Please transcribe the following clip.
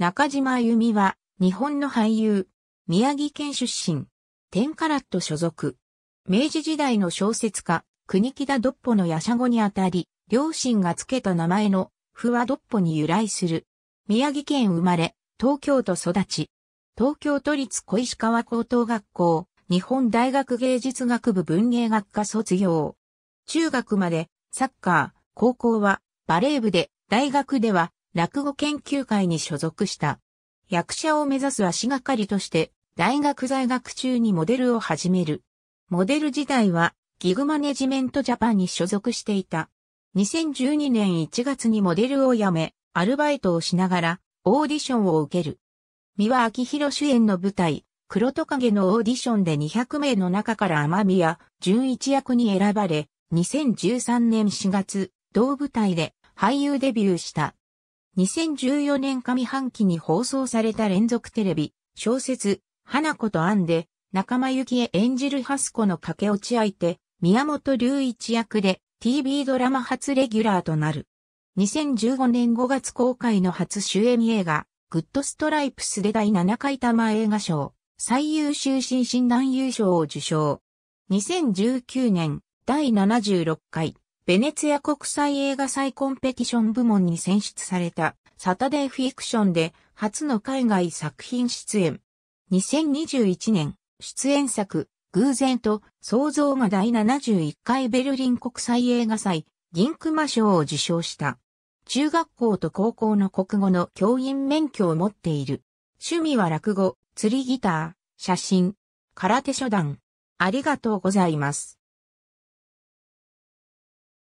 中島由美は、日本の俳優、宮城県出身、天カラット所属。明治時代の小説家、国木田ドッポのやしゃにあたり、両親が付けた名前の、ふわドッポに由来する。宮城県生まれ、東京都育ち。東京都立小石川高等学校、日本大学芸術学部文芸学科卒業。中学まで、サッカー、高校は、バレー部で、大学では、落語研究会に所属した。役者を目指す足がかりとして、大学在学中にモデルを始める。モデル時代は、ギグマネジメントジャパンに所属していた。2012年1月にモデルを辞め、アルバイトをしながら、オーディションを受ける。三輪明宏主演の舞台、黒トカゲのオーディションで200名の中から天宮純一役に選ばれ、2013年4月、同舞台で俳優デビューした。2014年上半期に放送された連続テレビ、小説、花子とンで、仲間由紀恵演じるハスコの駆け落ち相手、宮本隆一役で TV ドラマ初レギュラーとなる。2015年5月公開の初主演映画、グッドストライプスで第7回玉映画賞、最優秀新進男優勝を受賞。2019年、第76回ベネツィア国際映画祭コンペティション部門に選出されたサタデーフィクションで初の海外作品出演。2021年、出演作、偶然と想像が第71回ベルリン国際映画祭、銀熊賞を受賞した。中学校と高校の国語の教員免許を持っている。趣味は落語、釣りギター、写真、空手初段。ありがとうございます。